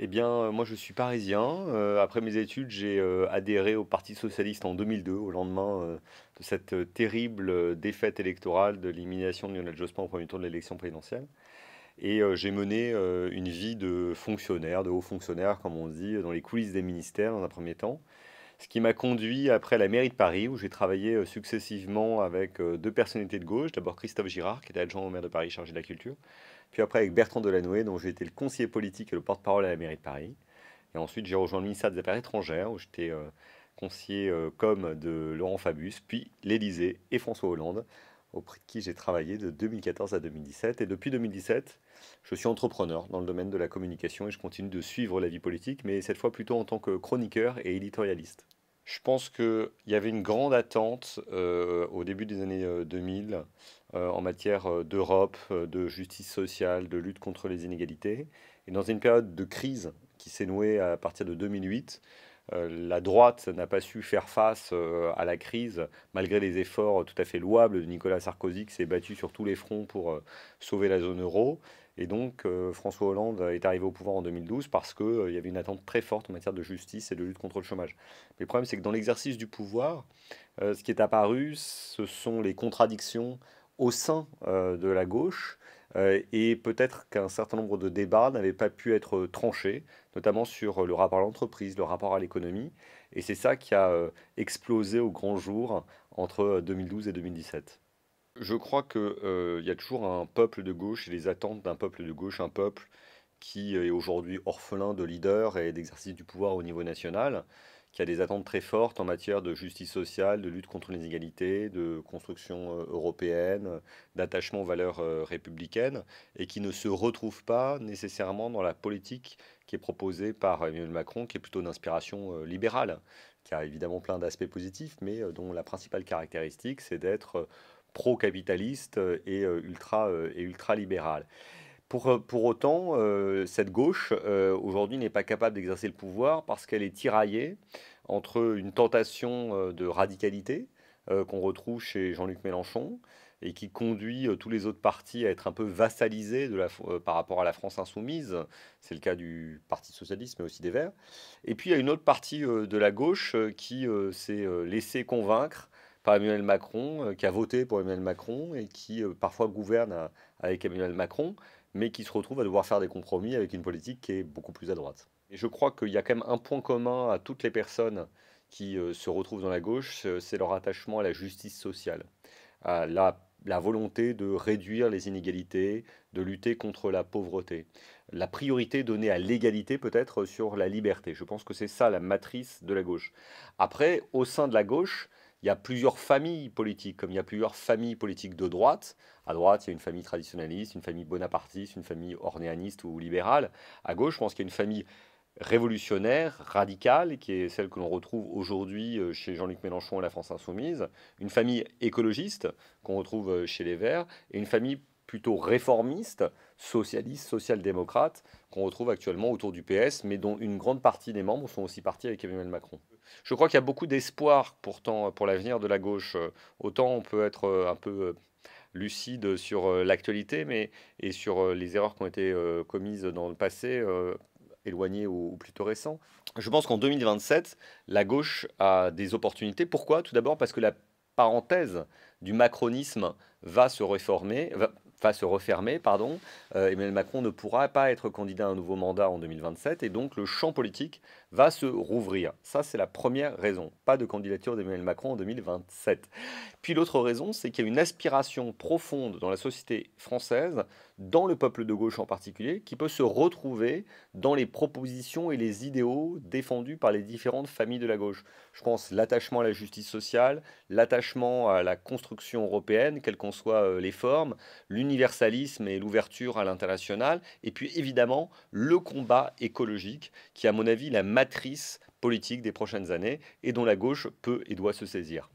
Eh bien, euh, moi, je suis parisien. Euh, après mes études, j'ai euh, adhéré au Parti socialiste en 2002, au lendemain de cette terrible défaite électorale de l'élimination de Lionel Jospin au premier tour de l'élection présidentielle. Et j'ai mené une vie de fonctionnaire, de haut fonctionnaire, comme on dit, dans les coulisses des ministères dans un premier temps. Ce qui m'a conduit après la mairie de Paris, où j'ai travaillé euh, successivement avec euh, deux personnalités de gauche. D'abord Christophe Girard, qui était adjoint au maire de Paris chargé de la culture. Puis après avec Bertrand Delanoë, dont j'ai été le conseiller politique et le porte-parole à la mairie de Paris. Et ensuite, j'ai rejoint le ministère des Affaires étrangères, où j'étais euh, conseiller comme de Laurent Fabius, puis l'Élysée et François Hollande, auprès de qui j'ai travaillé de 2014 à 2017. Et depuis 2017, je suis entrepreneur dans le domaine de la communication et je continue de suivre la vie politique, mais cette fois plutôt en tant que chroniqueur et éditorialiste. Je pense qu'il y avait une grande attente euh, au début des années 2000 euh, euh, en matière d'Europe, de justice sociale, de lutte contre les inégalités. Et dans une période de crise qui s'est nouée à partir de 2008, euh, la droite n'a pas su faire face euh, à la crise, malgré les efforts tout à fait louables de Nicolas Sarkozy, qui s'est battu sur tous les fronts pour euh, sauver la zone euro. Et donc, François Hollande est arrivé au pouvoir en 2012 parce qu'il y avait une attente très forte en matière de justice et de lutte contre le chômage. Mais le problème, c'est que dans l'exercice du pouvoir, ce qui est apparu, ce sont les contradictions au sein de la gauche euh, et peut-être qu'un certain nombre de débats n'avaient pas pu être euh, tranchés, notamment sur euh, le rapport à l'entreprise, le rapport à l'économie. Et c'est ça qui a explosé au grand jour entre 2012 et 2017. Je crois qu'il y a toujours un peuple de gauche et les attentes d'un peuple de gauche, un peuple qui est aujourd'hui orphelin de leader et d'exercice du pouvoir au niveau national qui a des attentes très fortes en matière de justice sociale, de lutte contre les inégalités, de construction euh, européenne, d'attachement aux valeurs euh, républicaines, et qui ne se retrouve pas nécessairement dans la politique qui est proposée par Emmanuel Macron, qui est plutôt d'inspiration euh, libérale, qui a évidemment plein d'aspects positifs, mais dont la principale caractéristique, c'est d'être pro-capitaliste et ultra, et ultra libéral. Pour, euh, pour autant, euh, cette gauche, euh, aujourd'hui, n'est pas capable d'exercer le pouvoir parce qu'elle est tiraillée entre une tentation de radicalité qu'on retrouve chez Jean-Luc Mélenchon et qui conduit tous les autres partis à être un peu vassalisés par rapport à la France insoumise. C'est le cas du Parti socialiste, mais aussi des Verts. Et puis, il y a une autre partie de la gauche qui s'est laissée convaincre par Emmanuel Macron, qui a voté pour Emmanuel Macron et qui parfois gouverne avec Emmanuel Macron mais qui se retrouvent à devoir faire des compromis avec une politique qui est beaucoup plus à droite. Et je crois qu'il y a quand même un point commun à toutes les personnes qui euh, se retrouvent dans la gauche, c'est leur attachement à la justice sociale, à la, volonté de réduire les inégalités, de lutter contre la pauvreté. La priorité donnée à l'égalité peut-être sur la liberté. Je pense que c'est ça la matrice de la gauche. Après, au sein de la gauche, il y a plusieurs familles politiques, comme il y a plusieurs familles politiques de droite. À droite, il y a une famille traditionnaliste, une famille bonapartiste, une famille ornéaniste ou libérale. À gauche, je pense qu'il y a une famille révolutionnaire, radicale, qui est celle que l'on retrouve aujourd'hui euh, chez Jean-Luc Mélenchon et la France Insoumise, une famille écologiste qu'on retrouve euh, chez les Verts, et une famille plutôt réformiste, socialiste, social-démocrate, qu'on retrouve actuellement autour du PS, mais dont une grande partie des membres sont aussi partis avec Emmanuel Macron. Je crois qu'il y a beaucoup d'espoir pourtant euh, pour l'avenir de la gauche. Euh, autant on peut être euh, un peu lucide sur l'actualité mais, et sur les erreurs qui ont été commises dans le passé, éloignées ou, plutôt récent. Je pense qu'en 2027, la gauche a des opportunités. Pourquoi Tout d'abord parce que la parenthèse du macronisme va se réformer, va se refermer, pardon. Euh, Emmanuel Macron ne pourra pas être candidat à un nouveau mandat en 2027 et donc le champ politique va se rouvrir. Ça, c'est la première raison. Pas de candidature d'Emmanuel Macron en 2027. Puis l'autre raison, c'est qu'il y a une aspiration profonde dans la société française dans le peuple de gauche en particulier, qui peut se retrouver dans les propositions et les idéaux défendus par les différentes familles de la gauche. Je pense l'attachement à la justice sociale, l'attachement à la construction européenne, quelles qu'en soient euh, les formes, l'universalisme et l'ouverture à l'international, et puis évidemment le combat écologique, qui est à mon avis la matrice politique des prochaines années et dont la gauche peut et doit se saisir.